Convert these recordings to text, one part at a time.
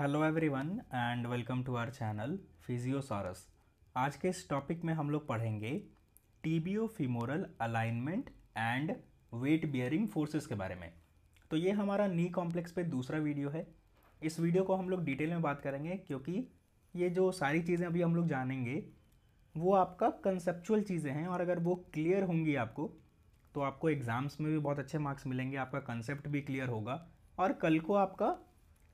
Hello everyone and welcome to our channel Physiosaurus आज के इस टॉपिक में हम लोग पढ़ेंगे tibio femoral alignment and weight bearing forces के बारे में तो ये हमारा नी कॉम्प्लेक्स पे दूसरा वीडियो है इस वीडियो को हम लोग डिटेल में बात करेंगे क्योंकि ये जो सारी चीज़ें अभी हम लोग जानेंगे वो आपका कंसेप्चुअल चीज़ें हैं और अगर वो क्लियर होंगी आपको तो आपको एग्ज़ाम्स में भी बहुत अच्छे मार्क्स मिलेंगे आपका कंसेप्ट भी क्लियर होगा और कल को आपका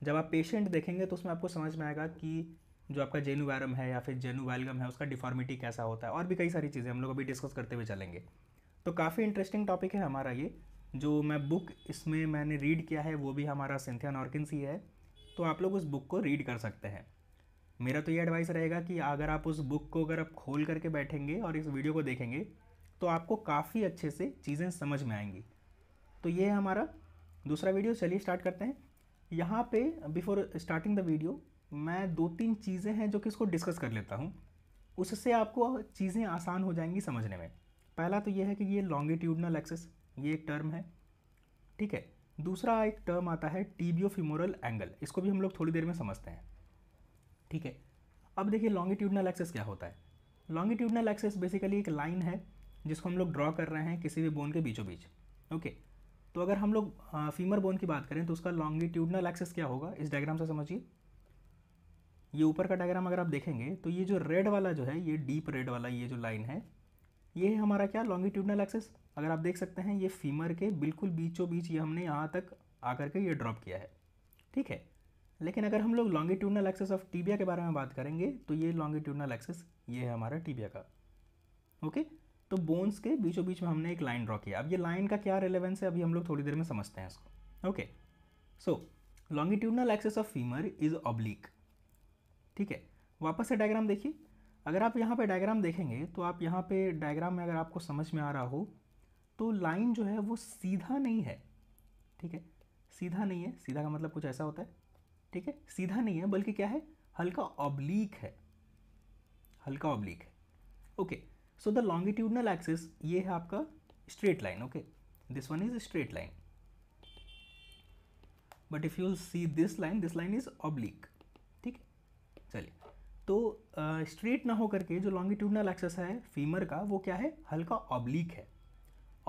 जब आप पेशेंट देखेंगे तो उसमें आपको समझ में आएगा कि जो आपका जेनुवैरम है या फिर जेनुवैलगम है उसका डिफॉर्मिटी कैसा होता है और भी कई सारी चीज़ें हम लोग अभी डिस्कस करते हुए चलेंगे तो काफ़ी इंटरेस्टिंग टॉपिक है हमारा ये जो मैं बुक इसमें मैंने रीड किया है वो भी हमारा सिंथिया नॉर्किन ही है तो आप लोग उस बुक को रीड कर सकते हैं मेरा तो ये एडवाइस रहेगा कि अगर आप उस बुक को अगर आप खोल करके बैठेंगे और इस वीडियो को देखेंगे तो आपको काफ़ी अच्छे से चीज़ें समझ में आएंगी तो ये है हमारा दूसरा वीडियो चलिए स्टार्ट करते हैं यहाँ पे बिफोर स्टार्टिंग द वीडियो मैं दो तीन चीज़ें हैं जो कि इसको डिस्कस कर लेता हूँ उससे आपको चीज़ें आसान हो जाएंगी समझने में पहला तो ये है कि ये लॉन्गिट्यूडनल एक्सेस ये एक टर्म है ठीक है दूसरा एक टर्म आता है टीबियो फिमोरल एंगल इसको भी हम लोग थोड़ी देर में समझते हैं ठीक है अब देखिए लॉन्गिट्यूडनल एक्सेस क्या होता है लॉन्गिट्यूडनल एक्सेस बेसिकली एक लाइन है जिसको हम लोग ड्रॉ कर रहे हैं किसी भी बोन के बीचों बीच ओके तो अगर हम लोग फीमर बोन की बात करें तो उसका लॉन्गिट्यूडनल एक्सेस क्या होगा इस डायग्राम से समझिए ये ऊपर का डायग्राम अगर आप देखेंगे तो ये जो रेड वाला जो है ये डीप रेड वाला ये जो लाइन है ये है हमारा क्या लॉन्गिट्यूडनल एक्सेस अगर आप देख सकते हैं ये फीमर के बिल्कुल बीचों बीच ये हमने यहाँ तक आकर के ये ड्रॉप किया है ठीक है लेकिन अगर हम लोग लॉन्गिट्यूडनल एक्सेस ऑफ टीबिया के बारे में बात करेंगे तो ये लॉन्गिट्यूडनल एक्सेस ये है हमारा टीबिया का ओके तो बोन्स के बीचों बीच में हमने एक लाइन ड्रॉ किया अब ये लाइन का क्या रिलेवेंस है अभी हम लोग थोड़ी देर में समझते हैं इसको okay so longitudinal axis of femur is oblique ठीक है वापस से डायग्राम देखिए अगर आप यहाँ पे डायग्राम देखेंगे तो आप यहाँ पे डायग्राम में अगर आपको समझ में आ रहा हो तो लाइन जो है वो सीधा नहीं है ठीक है सीधा नहीं है सीधा का मतलब कुछ ऐसा होता है ठीक है सीधा नहीं है बल्कि क्या है हल्का ऑब्लिक है हल्का ऑब्लिक है okay so the longitudinal axis ये है आपका straight line okay this one is straight line but if you see this line this line is oblique ठीक है चलिए तो स्ट्रेट uh, ना होकर के जो लॉन्गिट्यूडनल एक्सेस है फीमर का वो क्या है हल्का ऑब्लिक है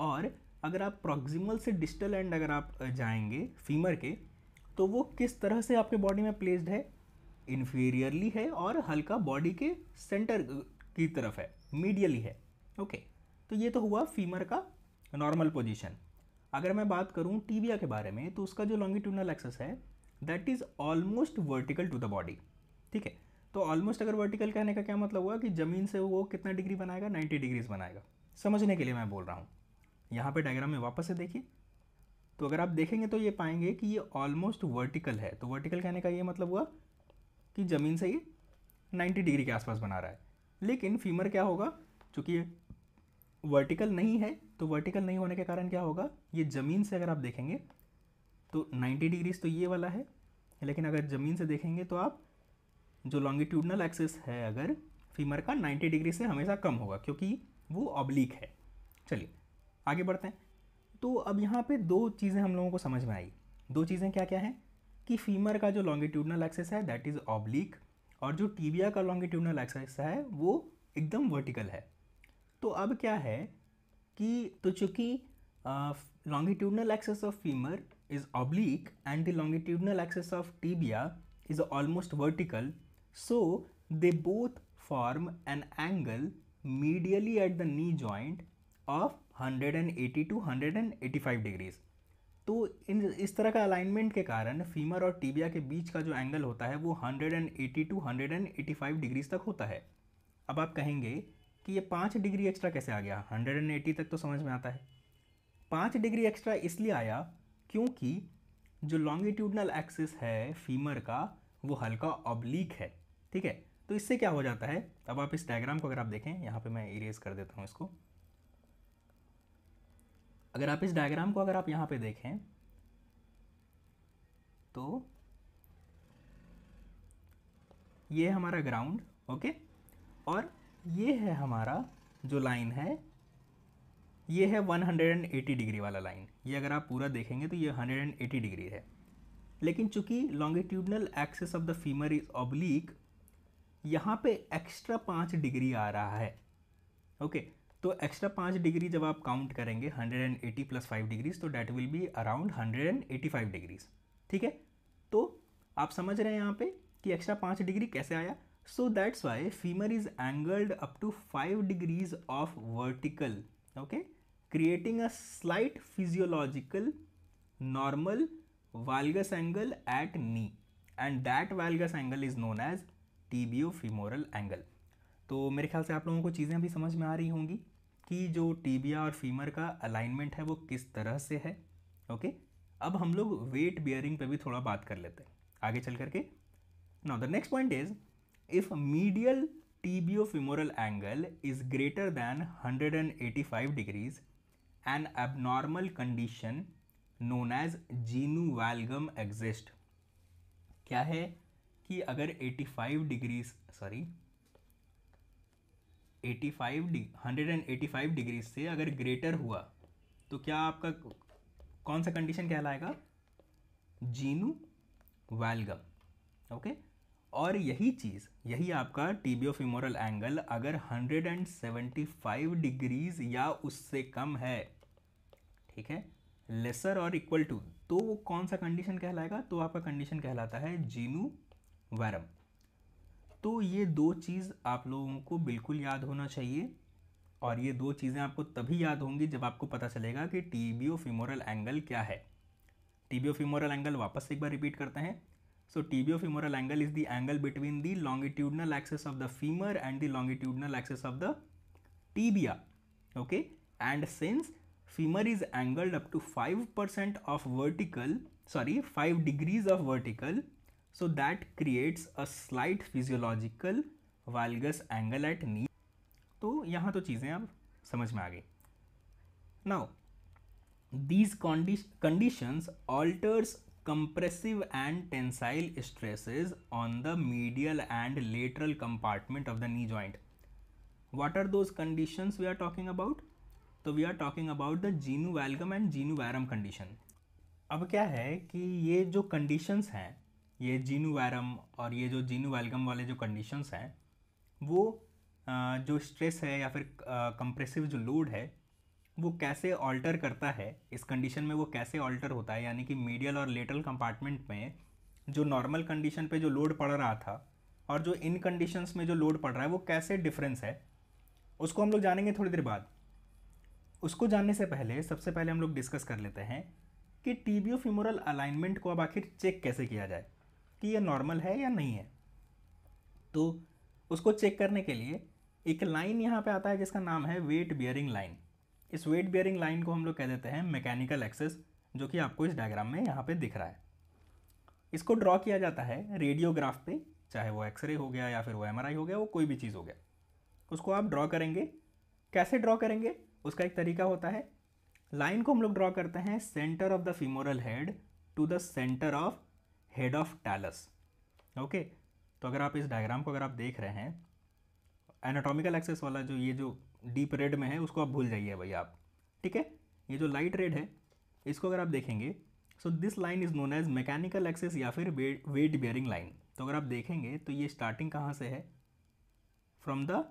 और अगर आप प्रॉक्सिमल से डिस्टल एंड अगर आप जाएंगे फीमर के तो वो किस तरह से आपके बॉडी में प्लेस्ड है इन्फीरियरली है और हल्का बॉडी के सेंटर की तरफ है मीडियली है ओके तो ये तो हुआ फीमर का नॉर्मल पोजिशन अगर मैं बात करूँ टीबिया के बारे में तो उसका जो लॉन्गिट्यूनल एक्सेस है that is almost vertical to the body ठीक है तो ऑलमोस्ट अगर वर्टिकल कहने का क्या मतलब हुआ कि ज़मीन से वो कितना डिग्री बनाएगा 90 डिग्रीज बनाएगा समझने के लिए मैं बोल रहा हूँ यहाँ पे डायग्राम में वापस से देखिए तो अगर आप देखेंगे तो ये पाएंगे कि ये ऑलमोस्ट वर्टिकल है तो वर्टिकल कहने का ये मतलब हुआ कि ज़मीन से ये 90 डिग्री के आसपास बना रहा है लेकिन फीमर क्या होगा चूँकि वर्टिकल नहीं है तो वर्टिकल नहीं होने के कारण क्या होगा ये ज़मीन से अगर आप देखेंगे तो 90 डिग्रीज तो ये वाला है लेकिन अगर ज़मीन से देखेंगे तो आप जो लॉन्गिट्यूडनल एक्सेस है अगर फीमर का 90 डिग्री से हमेशा कम होगा क्योंकि वो ऑब्लिक है चलिए आगे बढ़ते हैं तो अब यहाँ पे दो चीज़ें हम लोगों को समझ में आई दो चीज़ें क्या क्या हैं कि फीमर का जो लॉन्गिट्यूडनल एक्सेस है दैट इज़ ऑब्लिक और जो टीबिया का लॉन्गिट्यूडनल एक्सेस है वो एकदम वर्टिकल है तो अब क्या है कि तो चूँकि longitudinal axis of femur is oblique and the longitudinal axis of tibia is almost vertical so they both form an angle of hundred and eighty to hundred 180 eighty 185 degrees तो इन इस तरह का अलाइनमेंट के कारण फीमर और tibia के बीच का जो एंगल होता है वो 180 टू 185 डिग्रीज तक होता है अब आप कहेंगे कि ये पाँच डिग्री एक्स्ट्रा कैसे आ गया 180 तक तो समझ में आता है पाँच डिग्री एक्स्ट्रा इसलिए आया क्योंकि जो लॉन्गिट्यूडनल एक्सिस है फीमर का वो हल्का ऑब्लिक है ठीक है तो इससे क्या हो जाता है अब आप इस डायग्राम को अगर आप देखें यहाँ पे मैं इरेज कर देता हूँ इसको अगर आप इस डायग्राम को अगर आप यहाँ पे देखें तो ये हमारा ग्राउंड ओके और ये है हमारा जो लाइन है ये है 180 डिग्री वाला लाइन ये अगर आप पूरा देखेंगे तो ये 180 डिग्री है लेकिन चूंकि longitudinal axis of the femur is oblique यहाँ पे एक्स्ट्रा पाँच डिग्री आ रहा है ओके तो एक्स्ट्रा पाँच डिग्री जब आप काउंट करेंगे 180 प्लस फाइव डिग्रीज तो that will be around 185 degrees ठीक है तो आप समझ रहे हैं यहाँ पे कि एक्स्ट्रा पाँच डिग्री कैसे आया so that's why femur is angled up to five degrees of vertical okay creating a slight physiological normal valgus angle at knee and that valgus angle is known as tibiofemoral angle तो मेरे ख्याल से आप लोगों को चीज़ें भी समझ में आ रही होंगी कि जो टीबिया और फीमर का अलाइनमेंट है वो किस तरह से है ओके अब हम लोग वेट बियरिंग पे भी थोड़ा बात कर लेते हैं आगे चल करके now the next point is if medial tibiofemoral angle is greater eighty 185 degrees an abnormal condition known as genu valgum exist क्या है कि अगर 85 degrees sorry eighty five hundred and eighty five degree से अगर greater हुआ तो क्या आपका कौन सा कंडीशन कहलाएगा जीनू वैलगम ओके और यही चीज़ यही आपका टीबीओ फिमोरल एंगल अगर 175 डिग्रीज या उससे कम है ठीक है लेसर और इक्वल टू तो वो कौन सा कंडीशन कहलाएगा तो आपका कंडीशन कहलाता है जीनू वैरम तो ये दो चीज़ आप लोगों को बिल्कुल याद होना चाहिए और ये दो चीज़ें आपको तभी याद होंगी जब आपको पता चलेगा कि टीबीओ फिमोरल एंगल क्या है टीबीओ फिमोरल एंगल वापस एक बार रिपीट करते हैं so tibiofemoral angle is the angle between the longitudinal axis of the femur and the longitudinal axis of the tibia okay and since is angled up to five percent of vertical sorry five degrees of vertical So that creates a slight physiological valgus angle at knee. तो यहाँ तो चीज़ें अब समझ में आ गई Now, these condi conditions alters compressive and tensile stresses on the medial and lateral compartment of the knee joint. What are those conditions we are talking about? so we are talking about the genu valgum and genu varum condition अब क्या है कि ये जो conditions हैं ये जीनू वैरम और ये जो जीनू वेलगम वाले जो कंडीशंस हैं वो जो स्ट्रेस है या फिर कंप्रेसिव जो लोड है वो कैसे ऑल्टर करता है इस कंडीशन में वो कैसे ऑल्टर होता है यानी कि मीडियल और लेटरल कंपार्टमेंट में जो नॉर्मल कंडीशन पे जो लोड पड़ रहा था और जो इन कंडीशंस में जो लोड पड़ रहा है वो कैसे डिफरेंस है उसको हम लोग जानेंगे थोड़ी देर बाद उसको जानने से पहले सबसे पहले हम लोग डिस्कस कर लेते हैं कि टीबियो फ्यूमरल अलाइनमेंट को अब आखिर चेक कैसे किया जाए कि यह नॉर्मल है या नहीं है तो उसको चेक करने के लिए एक लाइन यहाँ पे आता है जिसका नाम है वेट बियरिंग लाइन इस वेट बियरिंग लाइन को हम लोग कह देते हैं मैकेनिकल एक्सेस जो कि आपको इस डायग्राम में यहाँ पे दिख रहा है इसको ड्रॉ किया जाता है रेडियोग्राफ पे चाहे वो एक्सरे हो गया या फिर वो एमआरआई हो गया वो कोई भी चीज़ हो गया उसको आप ड्रॉ करेंगे कैसे ड्रॉ करेंगे उसका एक तरीका होता है लाइन को हम लोग ड्रॉ करते हैं centre of the femoral head to the centre of head of talus okay तो अगर आप इस डायग्राम को अगर आप देख रहे हैं एनाटॉमिकल एक्सेस वाला जो ये जो डीप रेड में है उसको आप भूल जाइए भाई आप ठीक है ये जो लाइट रेड है इसको अगर आप देखेंगे so this line is known as mechanical axis या फिर वेट बेयरिंग लाइन तो अगर आप देखेंगे तो ये स्टार्टिंग कहाँ से है from the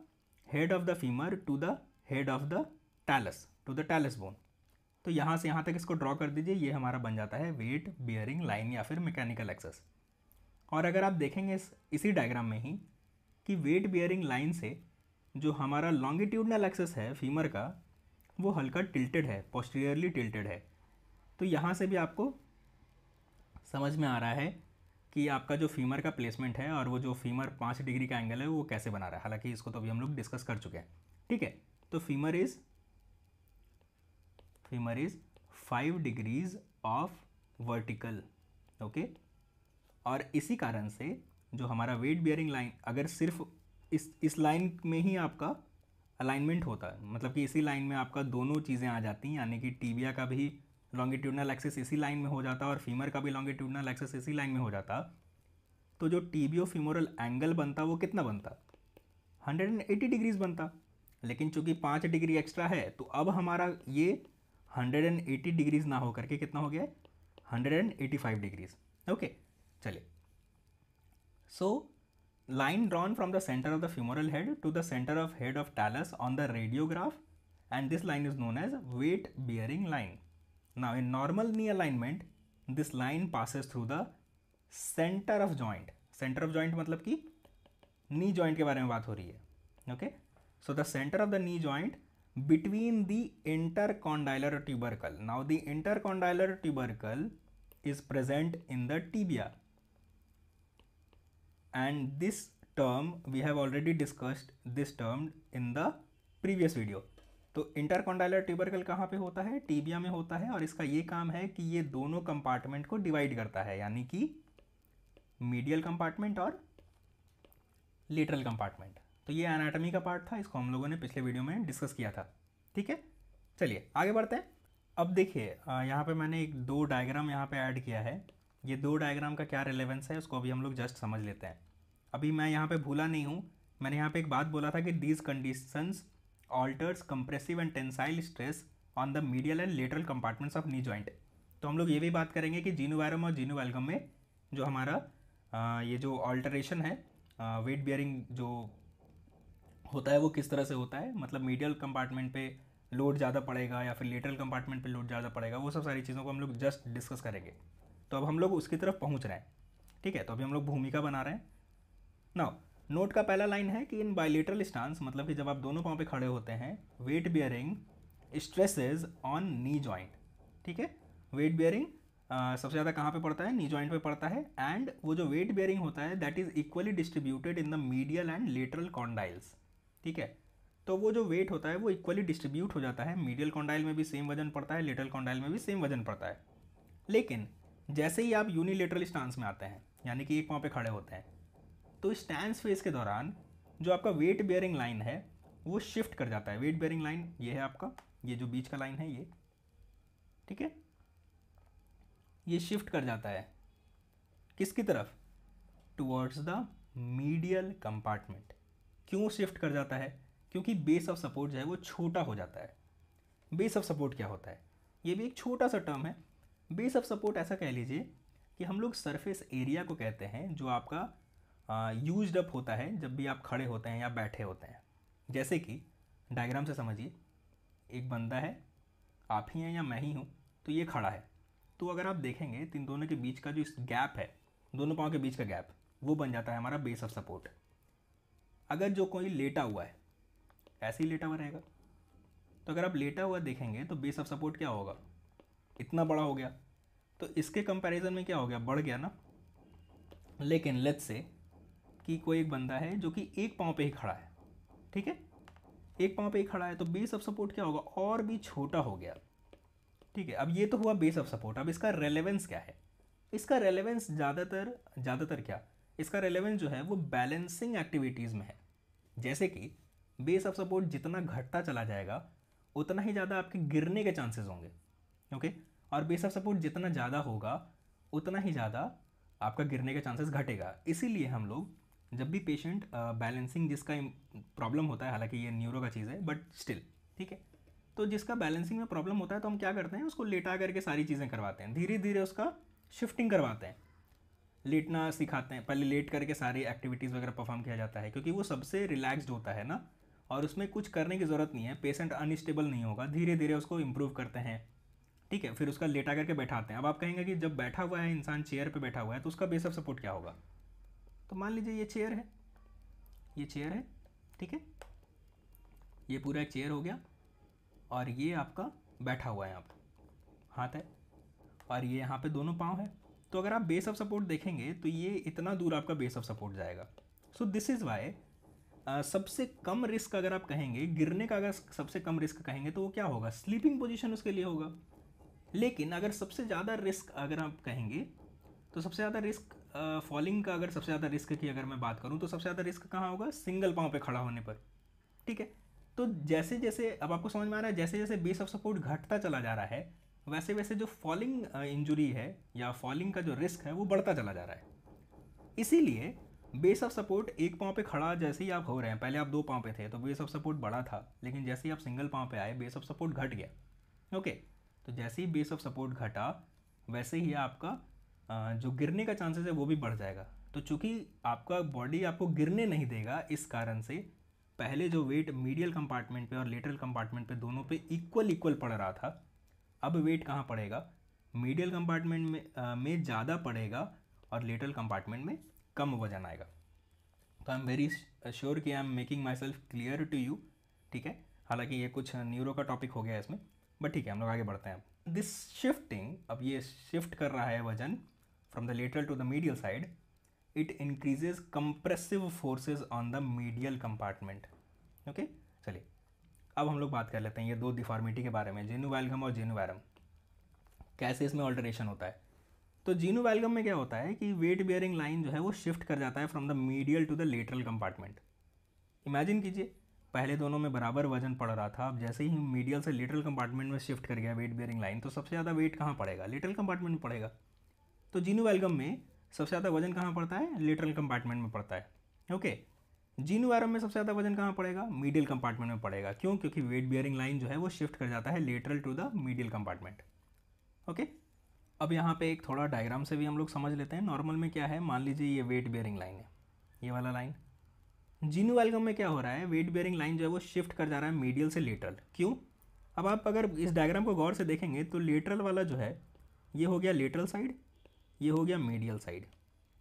head of the femur to the head of the talus to the talus bone तो यहाँ से यहाँ तक इसको ड्रॉ कर दीजिए ये हमारा बन जाता है वेट बियरिंग लाइन या फिर मैकेनिकल एक्सेस और अगर आप देखेंगे इस इसी डायग्राम में ही कि वेट बियरिंग लाइन से जो हमारा लॉन्गिट्यूडनल एक्सेस है फीमर का वो हल्का टिल्टेड है पोस्टीरियरली टिल्टेड है तो यहाँ से भी आपको समझ में आ रहा है कि आपका जो फीमर का प्लेसमेंट है और वो जो फीमर पाँच डिग्री का एंगल है वो कैसे बना रहा है हालांकि इसको तो अभी हम लोग डिस्कस कर चुके हैं ठीक है तो femur is femur is 5 degrees of vertical okay और इसी कारण से जो हमारा वेट बियरिंग लाइन अगर सिर्फ इस इस लाइन में ही आपका अलाइनमेंट होता है मतलब कि इसी लाइन में आपका दोनों चीज़ें आ जाती हैं यानी कि टीबिया का भी लॉन्गिट्यूडनल एक्सेस इसी लाइन में हो जाता और फीमर का भी लॉन्गिट्यूडनल एक्सेस इसी लाइन में हो जाता तो जो टीबियो फीमोरल एंगल बनता वो कितना बनता 180 डिग्रीज बनता लेकिन चूंकि पाँच डिग्री एक्स्ट्रा है तो अब हमारा ये हंड्रेड एंड एटी डिग्रीज ना होकर के कितना हो गया hundred and eighty five degrees okay चलिए so line drawn from the centre of the femoral head to the centre of head of talus on the radiograph and this line is known as weight bearing line now in normal knee alignment this line passes through the centre of joint centre of joint मतलब कि knee joint के बारे में बात हो रही है okay so the centre of the knee joint between the intercondylar tubercle. Now the intercondylar tubercle is present in the tibia and this term we have already discussed this term in the previous video. तो इंटरकॉन्डाइलर tubercle कहाँ पे होता है tibia में होता है और इसका ये काम है कि ये दोनों कंपार्टमेंट को डिवाइड करता है यानी कि मीडियल कंपार्टमेंट और लेटरल कंपार्टमेंट तो ये एनाटॉमी का पार्ट था इसको हम लोगों ने पिछले वीडियो में डिस्कस किया था ठीक है चलिए आगे बढ़ते हैं अब देखिए यहाँ पे मैंने एक दो डायग्राम यहाँ पे ऐड किया है ये दो डायग्राम का क्या रिलेवेंस है उसको अभी हम लोग जस्ट समझ लेते हैं अभी मैं यहाँ पे भूला नहीं हूँ मैंने यहाँ पे एक बात बोला था कि these conditions alters compressive and tensile stress on the medial and lateral compartments of knee joint तो हम लोग ये भी बात करेंगे कि जीनोवायरम और जीनोवेलगम में जो हमारा आ, ये जो ऑल्टरेशन है वेट बियरिंग जो होता है वो किस तरह से होता है मतलब मीडियल कंपार्टमेंट पे लोड ज़्यादा पड़ेगा या फिर लेटरल कंपार्टमेंट पे लोड ज़्यादा पड़ेगा वो सब सारी चीज़ों को हम लोग जस्ट डिस्कस करेंगे तो अब हम लोग उसकी तरफ पहुँच रहे हैं ठीक है तो अभी हम लोग भूमिका बना रहे हैं नाउ नोट का पहला लाइन है कि इन बायलेटरल स्टांस मतलब कि जब आप दोनों पाँव पे खड़े होते हैं weight bearing stresses on knee joint ठीक है वेट बियरिंग सबसे ज़्यादा कहाँ पे पड़ता है नी जॉइंट पे पड़ता है एंड वो जो वेट बियरिंग होता है that is equally distributed in the medial and lateral condyles ठीक है तो वो जो वेट होता है वो इक्वली डिस्ट्रीब्यूट हो जाता है मीडियल कॉन्डाइल में भी सेम वजन पड़ता है लिटल कॉन्डाइल में भी सेम वजन पड़ता है लेकिन जैसे ही आप यूनिलेटरल स्टांस में आते हैं यानी कि एक पाँव पे खड़े होते हैं तो स्टैंड फेज के दौरान जो आपका वेट बेयरिंग लाइन है वो शिफ्ट कर जाता है वेट बेयरिंग लाइन ये है आपका ये जो बीच का लाइन है ये ठीक है ये शिफ्ट कर जाता है किसकी तरफ टुवर्ड्स द मीडियल कंपार्टमेंट क्यों शिफ्ट कर जाता है क्योंकि बेस ऑफ सपोर्ट जो है वो छोटा हो जाता है बेस ऑफ सपोर्ट क्या होता है ये भी एक छोटा सा टर्म है बेस ऑफ सपोर्ट ऐसा कह लीजिए कि हम लोग सरफेस एरिया को कहते हैं जो आपका यूज अप होता है जब भी आप खड़े होते हैं या बैठे होते हैं जैसे कि डायग्राम से समझिए एक बंदा है आप ही हैं या मैं ही हूँ तो ये खड़ा है तो अगर आप देखेंगे तो इन दोनों के बीच का जो गैप है दोनों पाँव के बीच का गैप वो बन जाता है हमारा बेस ऑफ सपोर्ट अगर जो कोई लेटा हुआ है ऐसे ही लेटा हुआ रहेगा तो अगर आप लेटा हुआ देखेंगे तो बेस ऑफ सपोर्ट क्या होगा इतना बड़ा हो गया तो इसके कंपैरिजन में क्या हो गया बढ़ गया ना लेकिन लेट्स से कि कोई एक बंदा है जो कि एक पाँव पे ही खड़ा है ठीक है एक पाँव पे ही खड़ा है तो बेस ऑफ सपोर्ट क्या होगा और भी छोटा हो गया ठीक है अब ये तो हुआ बेस ऑफ सपोर्ट अब इसका रेलेवेंस क्या है इसका रेलेवेंस ज़्यादातर ज़्यादातर क्या इसका रेलेवेंस जो है वो बैलेंसिंग एक्टिविटीज़ में है जैसे कि बेस ऑफ सपोर्ट जितना घटता चला जाएगा उतना ही ज़्यादा आपके गिरने के चांसेस होंगे ओके और बेस ऑफ सपोर्ट जितना ज़्यादा होगा उतना ही ज़्यादा आपका गिरने का चांसेस घटेगा इसीलिए हम लोग जब भी पेशेंट बैलेंसिंग जिसका प्रॉब्लम होता है हालांकि ये न्यूरो का चीज़ है बट स्टिल ठीक है तो जिसका बैलेंसिंग में प्रॉब्लम होता है तो हम क्या करते हैं उसको लेटा करके सारी चीज़ें करवाते हैं धीरे धीरे उसका शिफ्टिंग करवाते हैं लेटना सिखाते हैं पहले लेट करके सारी एक्टिविटीज़ वगैरह परफॉर्म किया जाता है क्योंकि वो सबसे रिलैक्सड होता है ना और उसमें कुछ करने की ज़रूरत नहीं है पेशेंट अनस्टेबल नहीं होगा धीरे धीरे उसको इम्प्रूव करते हैं ठीक है फिर उसका लेटा करके बैठाते हैं अब आप कहेंगे कि जब बैठा हुआ है इंसान चेयर पर बैठा हुआ है तो उसका बेस ऑफ सपोर्ट क्या होगा तो मान लीजिए ये चेयर है ये चेयर है ठीक है ये पूरा एक चेयर हो गया और ये आपका बैठा हुआ है यहाँ पर हाथ है और ये यहाँ पे दोनों पाँव है तो अगर आप बेस ऑफ सपोर्ट देखेंगे तो ये इतना दूर आपका बेस ऑफ सपोर्ट जाएगा सो दिस इज़ वाई सबसे कम रिस्क अगर आप कहेंगे गिरने का अगर सबसे कम रिस्क कहेंगे तो वो क्या होगा स्लीपिंग पोजिशन उसके लिए होगा लेकिन अगर सबसे ज़्यादा रिस्क अगर आप कहेंगे तो सबसे ज़्यादा रिस्क फॉलिंग का अगर सबसे ज़्यादा रिस्क की अगर मैं बात करूँ तो सबसे ज़्यादा रिस्क कहाँ होगा सिंगल पाँव पे खड़ा होने पर ठीक है तो जैसे जैसे अब आपको समझ में आ रहा है जैसे जैसे बेस ऑफ सपोर्ट घटता चला जा रहा है वैसे वैसे जो फॉलिंग इंजरी है या फॉलिंग का जो रिस्क है वो बढ़ता चला जा रहा है इसीलिए बेस ऑफ सपोर्ट एक पाँव पे खड़ा जैसे ही आप हो रहे हैं पहले आप दो पाँव पे थे तो बेस ऑफ सपोर्ट बड़ा था लेकिन जैसे ही आप सिंगल पाँव पे आए बेस ऑफ सपोर्ट घट गया ओके तो जैसे ही बेस ऑफ सपोर्ट घटा वैसे ही आपका जो गिरने का चांसेस है वो भी बढ़ जाएगा तो चूंकि आपका बॉडी आपको गिरने नहीं देगा इस कारण से पहले जो वेट मीडियल कंपार्टमेंट पे और लेटरल कंपार्टमेंट पे दोनों पे इक्वल इक्वल पड़ रहा था अब वेट कहाँ पड़ेगा मीडियल कंपार्टमेंट में आ, में ज़्यादा पड़ेगा और लेटरल कंपार्टमेंट में कम वजन आएगा तो आई एम वेरी श्योर कि I am making myself clear to you ठीक है हालांकि ये कुछ न्यूरो का टॉपिक हो गया इसमें बट ठीक है हम लोग आगे बढ़ते हैं दिस शिफ्टिंग अब ये शिफ्ट कर रहा है वजन from the lateral to the medial side it increases compressive forces on the medial compartment okay अब हम लोग बात कर लेते हैं ये दो डिफॉर्मिटी के बारे में जेनू वैलगम और जेनू वैरम कैसे इसमें ऑल्टरेशन होता है तो जीनू वैलगम में क्या होता है कि वेट बियरिंग लाइन जो है वो शिफ्ट कर जाता है from the medial to the lateral compartment imagine कीजिए पहले दोनों में बराबर वजन पड़ रहा था अब जैसे ही मीडियल से लेटरल कंपार्टमेंट में शिफ्ट कर गया वेट बियरिंग लाइन तो सबसे ज़्यादा वेट कहाँ पड़ेगा लेटरल कंपार्टमेंट में पड़ेगा तो जीनू वैलगम में सबसे ज़्यादा वजन कहाँ पड़ता है लेटरल कंपार्टमेंट में पड़ता है ओके जीनू एरम में सबसे ज़्यादा वजन कहाँ पड़ेगा मीडियल कंपार्टमेंट में पड़ेगा क्यों क्योंकि वेट बियरिंग लाइन जो है वो शिफ्ट कर जाता है lateral to the medial compartment okay अब यहाँ पे एक थोड़ा डायग्राम से भी हम लोग समझ लेते हैं नॉर्मल में क्या है मान लीजिए ये वेट बियरिंग लाइन है ये वाला लाइन जीनू एल्गम में क्या हो रहा है वेट बियरिंग लाइन जो है वो शिफ्ट कर जा रहा है मीडियल से लेटरल क्यों अब आप अगर इस डायग्राम को गौर से देखेंगे तो लेटरल वाला जो है ये हो गया लेटरल साइड ये हो गया मीडियल साइड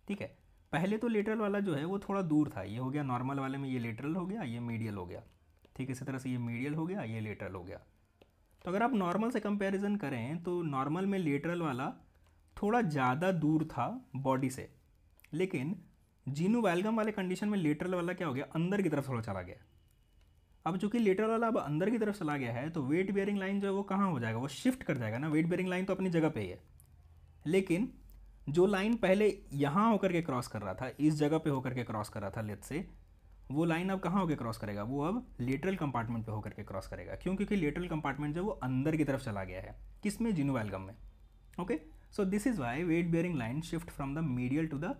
ठीक है पहले तो लेटरल वाला जो है वो थोड़ा दूर था ये हो गया नॉर्मल वाले में ये लेटरल हो गया ये मीडियल हो गया ठीक इसी तरह से ये मीडियल हो गया ये लेटरल हो गया तो अगर आप नॉर्मल से कंपैरिजन करें तो नॉर्मल में लेटरल वाला थोड़ा ज़्यादा दूर था बॉडी से लेकिन जीनू वैलगम वाले कंडीशन में लेटरल वाला क्या हो गया अंदर की तरफ थोड़ा चला गया अब चूंकि लेटरल वाला अब अंदर की तरफ चला गया है तो वेट बेयरिंग लाइन जो है वो कहाँ हो जाएगा वो शिफ्ट कर जाएगा ना वेट बेयरिंग लाइन तो अपनी जगह पे ही है लेकिन जो लाइन पहले यहाँ होकर के क्रॉस कर रहा था इस जगह पे होकर के क्रॉस कर रहा था लेट से वो लाइन अब कहाँ होकर क्रॉस करेगा वो अब लेटरल कंपार्टमेंट पे होकर के क्रॉस करेगा क्यों क्योंकि लेटरल कंपार्टमेंट जो वो अंदर की तरफ चला गया है किस में जिनोवेलगम में okay so this is why weight bearing line shift from the medial to the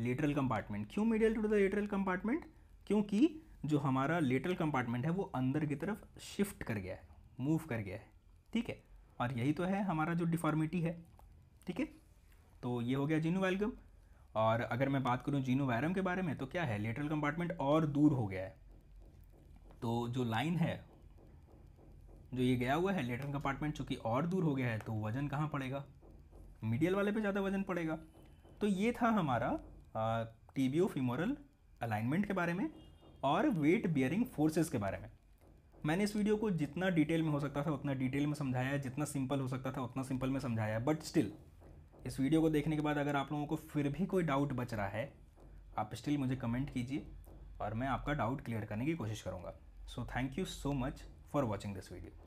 lateral compartment क्यों medial to the lateral compartment क्योंकि जो हमारा लेटरल कंपार्टमेंट है वो अंदर की तरफ शिफ्ट कर गया है मूव कर गया है ठीक है और यही तो है हमारा जो डिफॉर्मिटी है ठीक है तो ये हो गया जीनू वैलगम और अगर मैं बात करूँ जीनू वैरम के बारे में तो क्या है लेटरल कंपार्टमेंट और दूर हो गया है तो जो लाइन है जो ये गया हुआ है लेटरल कंपार्टमेंट चूँकि और दूर हो गया है तो वजन कहाँ पड़ेगा मीडियल वाले पे ज़्यादा वजन पड़ेगा तो ये था हमारा टीबियो फिमोरल अलाइनमेंट के बारे में और वेट बियरिंग फोर्सेस के बारे में मैंने इस वीडियो को जितना डिटेल में हो सकता था उतना डिटेल में समझाया जितना सिंपल हो सकता था उतना सिंपल में समझाया बट स्टिल इस वीडियो को देखने के बाद अगर आप लोगों को फिर भी कोई डाउट बच रहा है आप स्टिल मुझे कमेंट कीजिए और मैं आपका डाउट क्लियर करने की कोशिश करूँगा so thank you so much for watching this video